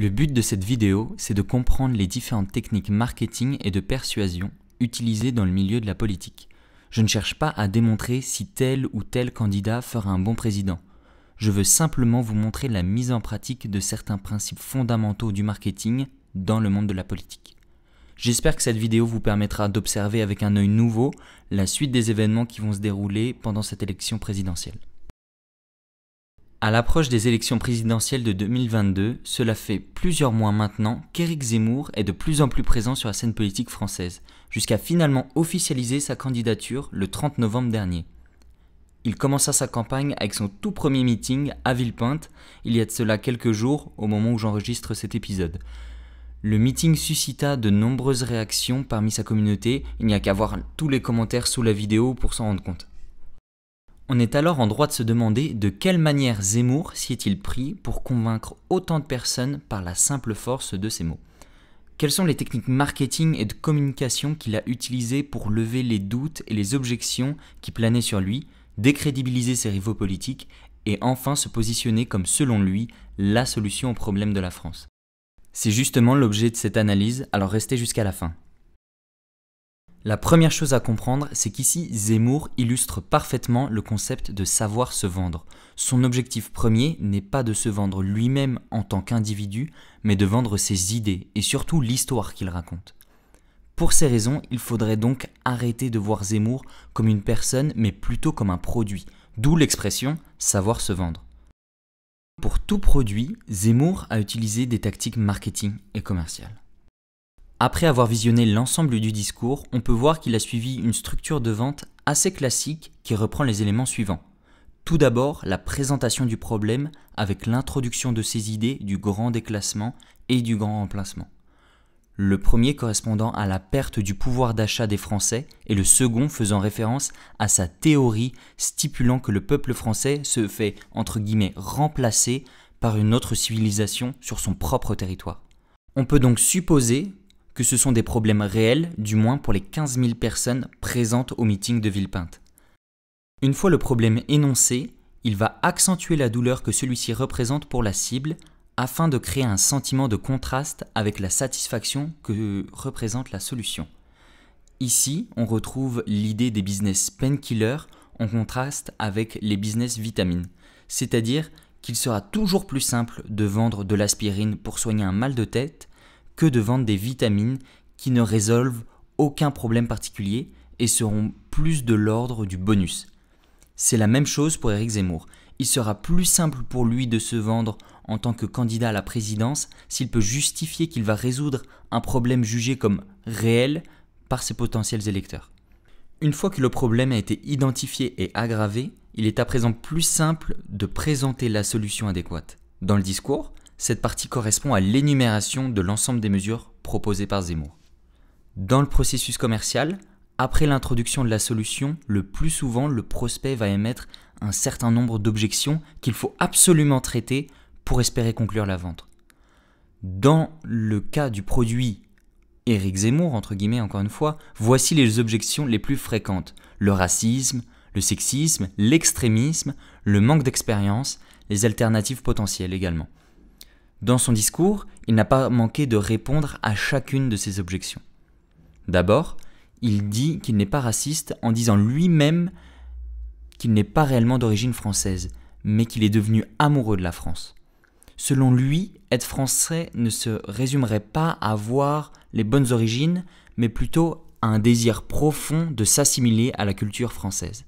Le but de cette vidéo, c'est de comprendre les différentes techniques marketing et de persuasion utilisées dans le milieu de la politique. Je ne cherche pas à démontrer si tel ou tel candidat fera un bon président. Je veux simplement vous montrer la mise en pratique de certains principes fondamentaux du marketing dans le monde de la politique. J'espère que cette vidéo vous permettra d'observer avec un œil nouveau la suite des événements qui vont se dérouler pendant cette élection présidentielle. À l'approche des élections présidentielles de 2022, cela fait plusieurs mois maintenant qu'Éric Zemmour est de plus en plus présent sur la scène politique française, jusqu'à finalement officialiser sa candidature le 30 novembre dernier. Il commença sa campagne avec son tout premier meeting à Villepinte, il y a de cela quelques jours au moment où j'enregistre cet épisode. Le meeting suscita de nombreuses réactions parmi sa communauté, il n'y a qu'à voir tous les commentaires sous la vidéo pour s'en rendre compte. On est alors en droit de se demander de quelle manière Zemmour s'y est-il pris pour convaincre autant de personnes par la simple force de ses mots. Quelles sont les techniques marketing et de communication qu'il a utilisées pour lever les doutes et les objections qui planaient sur lui, décrédibiliser ses rivaux politiques et enfin se positionner comme selon lui la solution au problème de la France C'est justement l'objet de cette analyse, alors restez jusqu'à la fin. La première chose à comprendre, c'est qu'ici, Zemmour illustre parfaitement le concept de savoir se vendre. Son objectif premier n'est pas de se vendre lui-même en tant qu'individu, mais de vendre ses idées et surtout l'histoire qu'il raconte. Pour ces raisons, il faudrait donc arrêter de voir Zemmour comme une personne, mais plutôt comme un produit, d'où l'expression savoir se vendre. Pour tout produit, Zemmour a utilisé des tactiques marketing et commerciales. Après avoir visionné l'ensemble du discours, on peut voir qu'il a suivi une structure de vente assez classique qui reprend les éléments suivants. Tout d'abord, la présentation du problème avec l'introduction de ses idées du grand déclassement et du grand remplacement. Le premier correspondant à la perte du pouvoir d'achat des Français et le second faisant référence à sa théorie stipulant que le peuple français se fait entre guillemets remplacer par une autre civilisation sur son propre territoire. On peut donc supposer que ce sont des problèmes réels, du moins pour les 15 000 personnes présentes au meeting de Villepinte. Une fois le problème énoncé, il va accentuer la douleur que celui-ci représente pour la cible afin de créer un sentiment de contraste avec la satisfaction que représente la solution. Ici, on retrouve l'idée des business painkillers en contraste avec les business vitamines, c'est-à-dire qu'il sera toujours plus simple de vendre de l'aspirine pour soigner un mal de tête que de vendre des vitamines qui ne résolvent aucun problème particulier et seront plus de l'ordre du bonus. C'est la même chose pour Eric Zemmour. Il sera plus simple pour lui de se vendre en tant que candidat à la présidence s'il peut justifier qu'il va résoudre un problème jugé comme réel par ses potentiels électeurs. Une fois que le problème a été identifié et aggravé, il est à présent plus simple de présenter la solution adéquate. Dans le discours, cette partie correspond à l'énumération de l'ensemble des mesures proposées par Zemmour. Dans le processus commercial, après l'introduction de la solution, le plus souvent le prospect va émettre un certain nombre d'objections qu'il faut absolument traiter pour espérer conclure la vente. Dans le cas du produit Eric Zemmour, entre guillemets encore une fois, voici les objections les plus fréquentes. Le racisme, le sexisme, l'extrémisme, le manque d'expérience, les alternatives potentielles également. Dans son discours, il n'a pas manqué de répondre à chacune de ces objections. D'abord, il dit qu'il n'est pas raciste en disant lui-même qu'il n'est pas réellement d'origine française, mais qu'il est devenu amoureux de la France. Selon lui, être français ne se résumerait pas à avoir les bonnes origines, mais plutôt à un désir profond de s'assimiler à la culture française.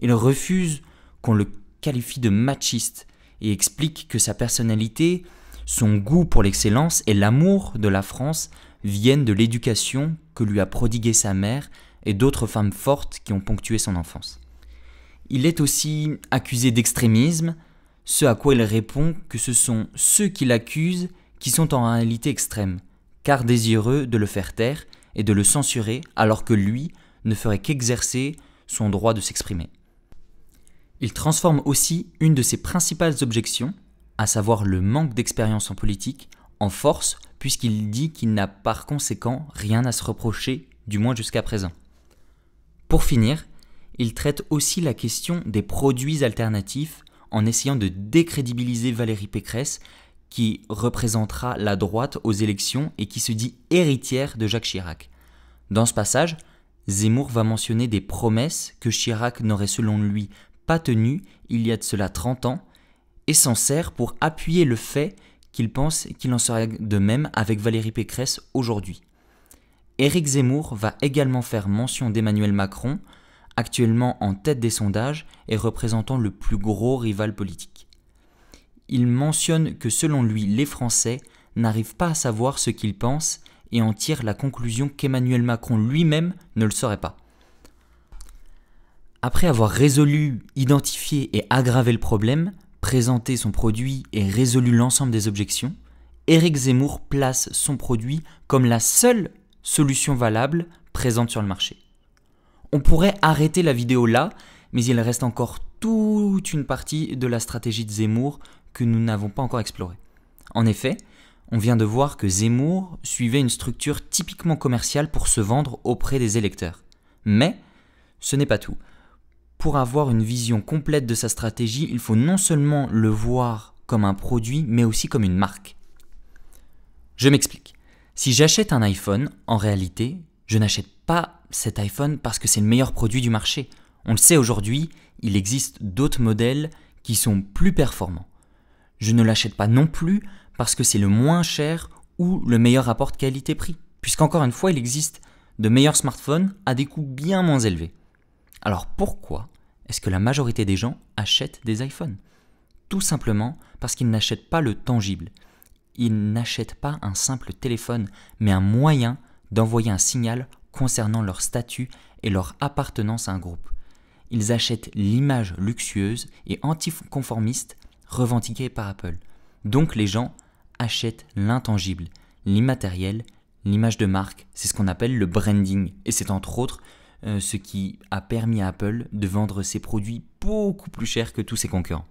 Il refuse qu'on le qualifie de machiste et explique que sa personnalité son goût pour l'excellence et l'amour de la France viennent de l'éducation que lui a prodiguée sa mère et d'autres femmes fortes qui ont ponctué son enfance. Il est aussi accusé d'extrémisme, ce à quoi il répond que ce sont ceux qui l'accusent qui sont en réalité extrêmes, car désireux de le faire taire et de le censurer alors que lui ne ferait qu'exercer son droit de s'exprimer. Il transforme aussi une de ses principales objections, à savoir le manque d'expérience en politique, en force, puisqu'il dit qu'il n'a par conséquent rien à se reprocher, du moins jusqu'à présent. Pour finir, il traite aussi la question des produits alternatifs en essayant de décrédibiliser Valérie Pécresse, qui représentera la droite aux élections et qui se dit héritière de Jacques Chirac. Dans ce passage, Zemmour va mentionner des promesses que Chirac n'aurait selon lui pas tenues il y a de cela 30 ans, et s'en sert pour appuyer le fait qu'il pense qu'il en serait de même avec Valérie Pécresse aujourd'hui. Éric Zemmour va également faire mention d'Emmanuel Macron, actuellement en tête des sondages et représentant le plus gros rival politique. Il mentionne que selon lui, les Français n'arrivent pas à savoir ce qu'ils pensent et en tire la conclusion qu'Emmanuel Macron lui-même ne le saurait pas. Après avoir résolu, identifié et aggravé le problème, présenté son produit et résolu l'ensemble des objections, Eric Zemmour place son produit comme la seule solution valable présente sur le marché. On pourrait arrêter la vidéo là, mais il reste encore toute une partie de la stratégie de Zemmour que nous n'avons pas encore explorée. En effet, on vient de voir que Zemmour suivait une structure typiquement commerciale pour se vendre auprès des électeurs. Mais ce n'est pas tout pour avoir une vision complète de sa stratégie, il faut non seulement le voir comme un produit, mais aussi comme une marque. Je m'explique. Si j'achète un iPhone, en réalité, je n'achète pas cet iPhone parce que c'est le meilleur produit du marché. On le sait aujourd'hui, il existe d'autres modèles qui sont plus performants. Je ne l'achète pas non plus parce que c'est le moins cher ou le meilleur rapport qualité-prix, puisqu'encore une fois, il existe de meilleurs smartphones à des coûts bien moins élevés. Alors pourquoi est-ce que la majorité des gens achètent des iPhones Tout simplement parce qu'ils n'achètent pas le tangible. Ils n'achètent pas un simple téléphone, mais un moyen d'envoyer un signal concernant leur statut et leur appartenance à un groupe. Ils achètent l'image luxueuse et anticonformiste revendiquée par Apple. Donc les gens achètent l'intangible, l'immatériel, l'image de marque, c'est ce qu'on appelle le branding, et c'est entre autres euh, ce qui a permis à Apple de vendre ses produits beaucoup plus cher que tous ses concurrents.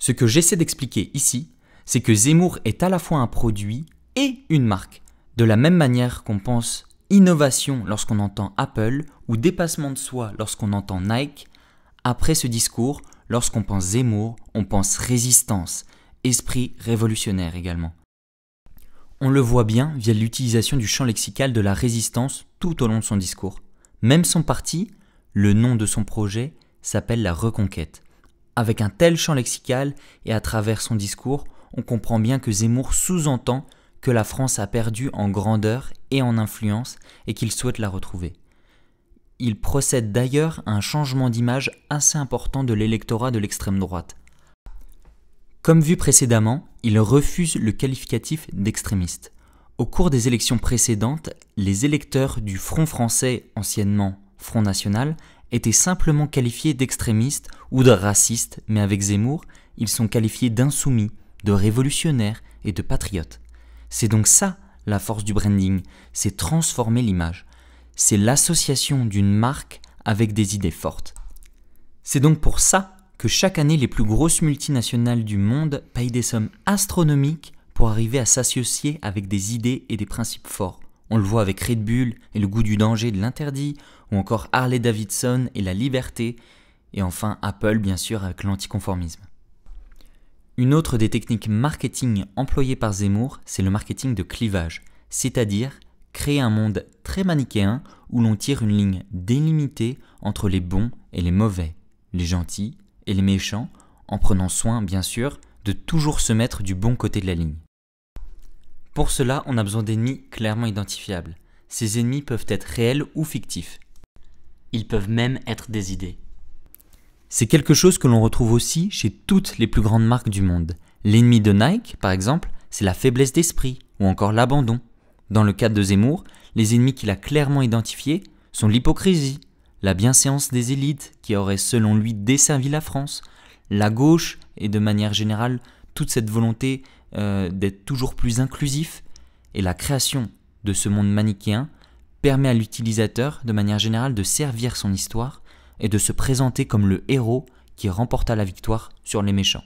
Ce que j'essaie d'expliquer ici, c'est que Zemmour est à la fois un produit et une marque, de la même manière qu'on pense innovation lorsqu'on entend Apple ou dépassement de soi lorsqu'on entend Nike. Après ce discours, lorsqu'on pense Zemmour, on pense résistance, esprit révolutionnaire également. On le voit bien via l'utilisation du champ lexical de la résistance tout au long de son discours. Même son parti, le nom de son projet, s'appelle la Reconquête. Avec un tel champ lexical et à travers son discours, on comprend bien que Zemmour sous-entend que la France a perdu en grandeur et en influence et qu'il souhaite la retrouver. Il procède d'ailleurs à un changement d'image assez important de l'électorat de l'extrême droite. Comme vu précédemment, il refuse le qualificatif d'extrémiste. Au cours des élections précédentes, les électeurs du Front français, anciennement Front National, étaient simplement qualifiés d'extrémistes ou de racistes, mais avec Zemmour, ils sont qualifiés d'insoumis, de révolutionnaires et de patriotes. C'est donc ça la force du branding, c'est transformer l'image. C'est l'association d'une marque avec des idées fortes. C'est donc pour ça que chaque année les plus grosses multinationales du monde payent des sommes astronomiques pour arriver à s'associer avec des idées et des principes forts. On le voit avec Red Bull et le goût du danger de l'interdit, ou encore Harley Davidson et la liberté, et enfin Apple bien sûr avec l'anticonformisme. Une autre des techniques marketing employées par Zemmour, c'est le marketing de clivage, c'est-à-dire créer un monde très manichéen où l'on tire une ligne délimitée entre les bons et les mauvais, les gentils et les méchants, en prenant soin bien sûr de toujours se mettre du bon côté de la ligne. Pour cela, on a besoin d'ennemis clairement identifiables. Ces ennemis peuvent être réels ou fictifs. Ils peuvent même être des idées. C'est quelque chose que l'on retrouve aussi chez toutes les plus grandes marques du monde. L'ennemi de Nike, par exemple, c'est la faiblesse d'esprit ou encore l'abandon. Dans le cas de Zemmour, les ennemis qu'il a clairement identifiés sont l'hypocrisie, la bienséance des élites qui aurait selon lui desservi la France, la gauche et de manière générale toute cette volonté euh, d'être toujours plus inclusif, et la création de ce monde manichéen permet à l'utilisateur, de manière générale, de servir son histoire et de se présenter comme le héros qui remporta la victoire sur les méchants.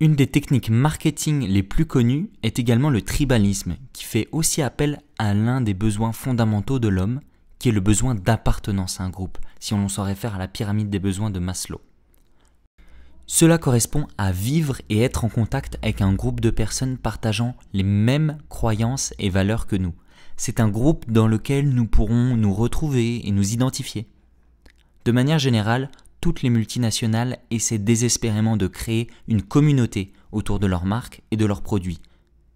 Une des techniques marketing les plus connues est également le tribalisme, qui fait aussi appel à l'un des besoins fondamentaux de l'homme, qui est le besoin d'appartenance à un groupe, si on s'en réfère à la pyramide des besoins de Maslow. Cela correspond à vivre et être en contact avec un groupe de personnes partageant les mêmes croyances et valeurs que nous. C'est un groupe dans lequel nous pourrons nous retrouver et nous identifier. De manière générale, toutes les multinationales essaient désespérément de créer une communauté autour de leurs marques et de leurs produits.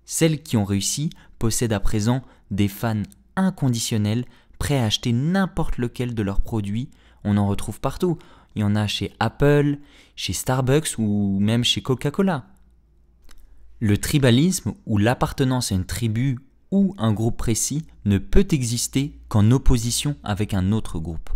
Celles qui ont réussi possèdent à présent des fans inconditionnels prêts à acheter n'importe lequel de leurs produits. On en retrouve partout, il y en a chez Apple, chez Starbucks ou même chez Coca-Cola. Le tribalisme ou l'appartenance à une tribu ou un groupe précis ne peut exister qu'en opposition avec un autre groupe.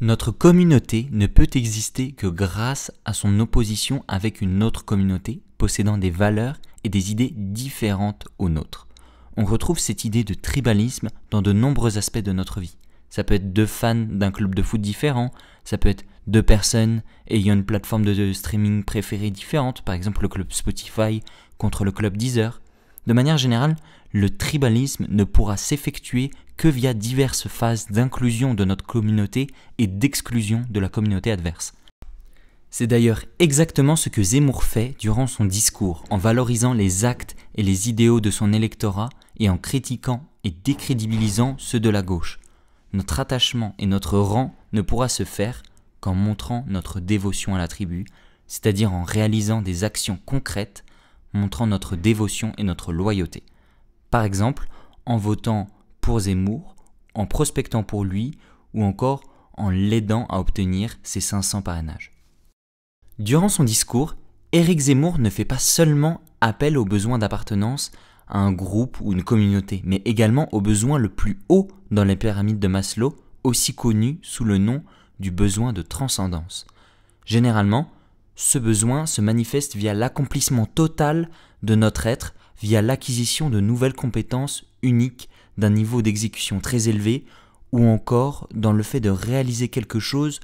Notre communauté ne peut exister que grâce à son opposition avec une autre communauté possédant des valeurs et des idées différentes aux nôtres. On retrouve cette idée de tribalisme dans de nombreux aspects de notre vie. Ça peut être deux fans d'un club de foot différent, ça peut être deux personnes ayant une plateforme de streaming préférée différente, par exemple le club Spotify contre le club Deezer. De manière générale, le tribalisme ne pourra s'effectuer que via diverses phases d'inclusion de notre communauté et d'exclusion de la communauté adverse. C'est d'ailleurs exactement ce que Zemmour fait durant son discours, en valorisant les actes et les idéaux de son électorat et en critiquant et décrédibilisant ceux de la gauche notre attachement et notre rang ne pourra se faire qu'en montrant notre dévotion à la tribu, c'est-à-dire en réalisant des actions concrètes montrant notre dévotion et notre loyauté. Par exemple, en votant pour Zemmour, en prospectant pour lui ou encore en l'aidant à obtenir ses 500 parrainages. Durant son discours, Éric Zemmour ne fait pas seulement appel aux besoins d'appartenance à un groupe ou une communauté, mais également au besoin le plus haut dans les pyramides de Maslow, aussi connu sous le nom du besoin de transcendance. Généralement, ce besoin se manifeste via l'accomplissement total de notre être, via l'acquisition de nouvelles compétences uniques, d'un niveau d'exécution très élevé, ou encore dans le fait de réaliser quelque chose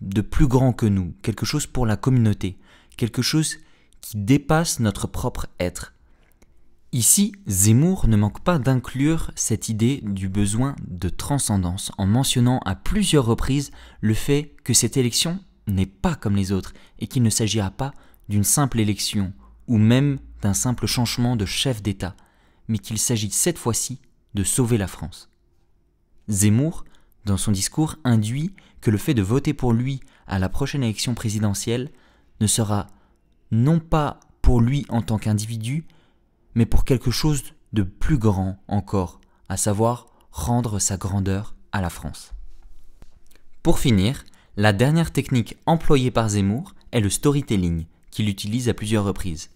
de plus grand que nous, quelque chose pour la communauté, quelque chose qui dépasse notre propre être. Ici, Zemmour ne manque pas d'inclure cette idée du besoin de transcendance en mentionnant à plusieurs reprises le fait que cette élection n'est pas comme les autres et qu'il ne s'agira pas d'une simple élection ou même d'un simple changement de chef d'État, mais qu'il s'agit cette fois-ci de sauver la France. Zemmour, dans son discours, induit que le fait de voter pour lui à la prochaine élection présidentielle ne sera non pas pour lui en tant qu'individu, mais pour quelque chose de plus grand encore, à savoir rendre sa grandeur à la France. Pour finir, la dernière technique employée par Zemmour est le storytelling, qu'il utilise à plusieurs reprises.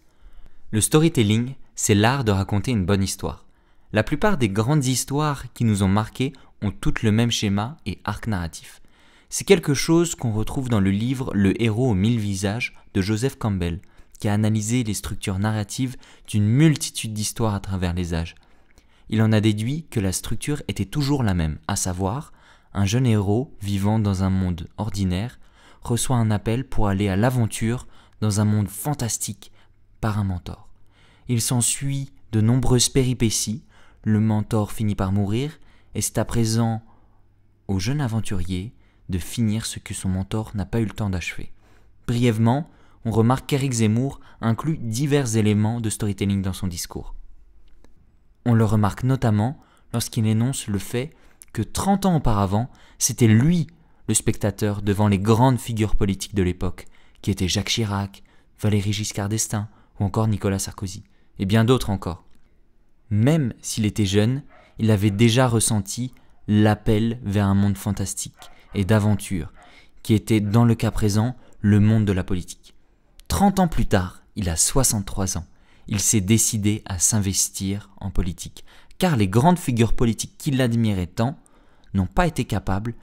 Le storytelling, c'est l'art de raconter une bonne histoire. La plupart des grandes histoires qui nous ont marquées ont toutes le même schéma et arc narratif. C'est quelque chose qu'on retrouve dans le livre Le héros aux mille visages de Joseph Campbell, qui a analysé les structures narratives d'une multitude d'histoires à travers les âges. Il en a déduit que la structure était toujours la même, à savoir, un jeune héros vivant dans un monde ordinaire reçoit un appel pour aller à l'aventure dans un monde fantastique par un mentor. Il s'ensuit de nombreuses péripéties, le mentor finit par mourir, et c'est à présent au jeune aventurier de finir ce que son mentor n'a pas eu le temps d'achever. Brièvement, on remarque qu'Éric Zemmour inclut divers éléments de storytelling dans son discours. On le remarque notamment lorsqu'il énonce le fait que 30 ans auparavant, c'était lui le spectateur devant les grandes figures politiques de l'époque, qui étaient Jacques Chirac, Valéry Giscard d'Estaing ou encore Nicolas Sarkozy, et bien d'autres encore. Même s'il était jeune, il avait déjà ressenti l'appel vers un monde fantastique et d'aventure, qui était dans le cas présent le monde de la politique. 30 ans plus tard, il a 63 ans, il s'est décidé à s'investir en politique, car les grandes figures politiques qu'il admirait tant n'ont pas été capables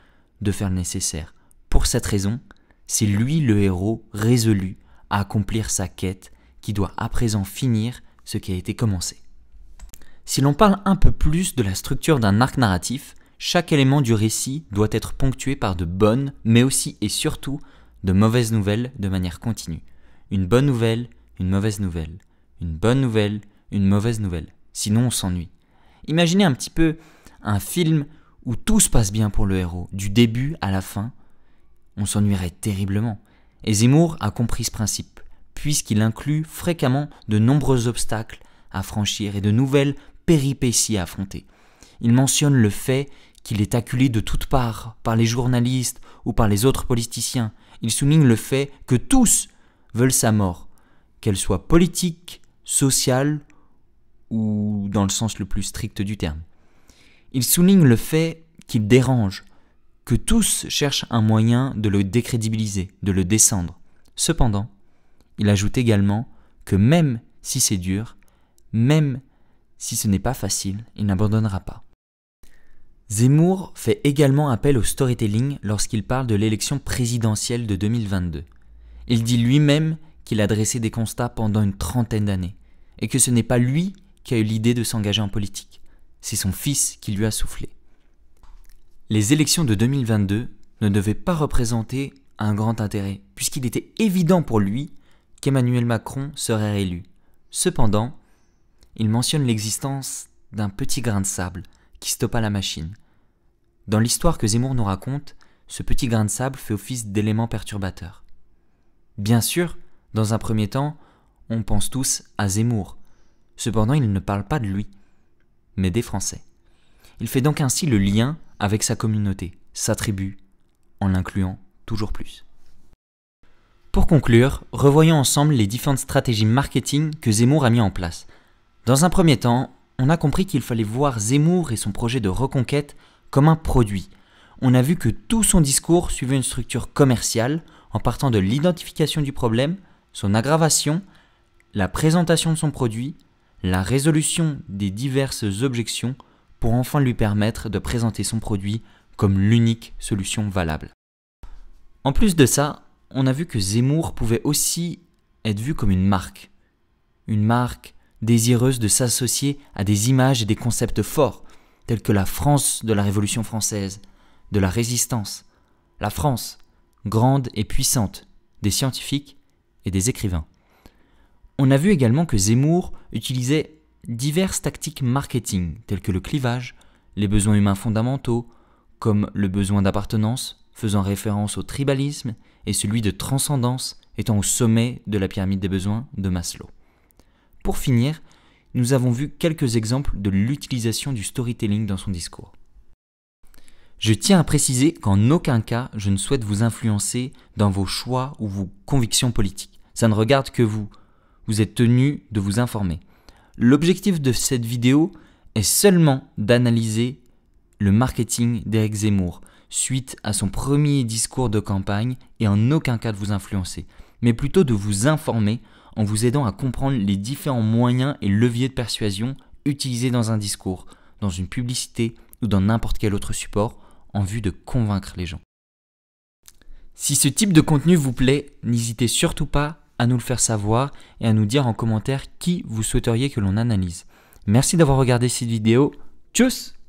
de faire le nécessaire. Pour cette raison, c'est lui le héros résolu à accomplir sa quête qui doit à présent finir ce qui a été commencé. Si l'on parle un peu plus de la structure d'un arc narratif, chaque élément du récit doit être ponctué par de bonnes, mais aussi et surtout de mauvaises nouvelles de manière continue une bonne nouvelle, une mauvaise nouvelle, une bonne nouvelle, une mauvaise nouvelle. Sinon, on s'ennuie. Imaginez un petit peu un film où tout se passe bien pour le héros, du début à la fin. On s'ennuierait terriblement. Et Zemmour a compris ce principe, puisqu'il inclut fréquemment de nombreux obstacles à franchir et de nouvelles péripéties à affronter. Il mentionne le fait qu'il est acculé de toutes parts par les journalistes ou par les autres politiciens. Il souligne le fait que tous veulent sa mort, qu'elle soit politique, sociale ou dans le sens le plus strict du terme. Il souligne le fait qu'il dérange, que tous cherchent un moyen de le décrédibiliser, de le descendre. Cependant, il ajoute également que même si c'est dur, même si ce n'est pas facile, il n'abandonnera pas. Zemmour fait également appel au storytelling lorsqu'il parle de l'élection présidentielle de 2022. Il dit lui-même qu'il a dressé des constats pendant une trentaine d'années, et que ce n'est pas lui qui a eu l'idée de s'engager en politique, c'est son fils qui lui a soufflé. Les élections de 2022 ne devaient pas représenter un grand intérêt, puisqu'il était évident pour lui qu'Emmanuel Macron serait réélu. Cependant, il mentionne l'existence d'un petit grain de sable qui stoppa la machine. Dans l'histoire que Zemmour nous raconte, ce petit grain de sable fait office d'élément perturbateur. Bien sûr, dans un premier temps, on pense tous à Zemmour. Cependant, il ne parle pas de lui, mais des Français. Il fait donc ainsi le lien avec sa communauté, sa tribu, en l'incluant toujours plus. Pour conclure, revoyons ensemble les différentes stratégies marketing que Zemmour a mis en place. Dans un premier temps, on a compris qu'il fallait voir Zemmour et son projet de reconquête comme un produit. On a vu que tout son discours suivait une structure commerciale, en partant de l'identification du problème, son aggravation, la présentation de son produit, la résolution des diverses objections pour enfin lui permettre de présenter son produit comme l'unique solution valable. En plus de ça, on a vu que Zemmour pouvait aussi être vu comme une marque. Une marque désireuse de s'associer à des images et des concepts forts, tels que la France de la Révolution française, de la Résistance, la France, grande et puissante, des scientifiques et des écrivains. On a vu également que Zemmour utilisait diverses tactiques marketing telles que le clivage, les besoins humains fondamentaux, comme le besoin d'appartenance, faisant référence au tribalisme, et celui de transcendance, étant au sommet de la pyramide des besoins de Maslow. Pour finir, nous avons vu quelques exemples de l'utilisation du storytelling dans son discours. Je tiens à préciser qu'en aucun cas je ne souhaite vous influencer dans vos choix ou vos convictions politiques. Ça ne regarde que vous. Vous êtes tenu de vous informer. L'objectif de cette vidéo est seulement d'analyser le marketing d'Éric Zemmour suite à son premier discours de campagne et en aucun cas de vous influencer, mais plutôt de vous informer en vous aidant à comprendre les différents moyens et leviers de persuasion utilisés dans un discours, dans une publicité ou dans n'importe quel autre support en vue de convaincre les gens. Si ce type de contenu vous plaît, n'hésitez surtout pas à nous le faire savoir et à nous dire en commentaire qui vous souhaiteriez que l'on analyse. Merci d'avoir regardé cette vidéo. Tchuss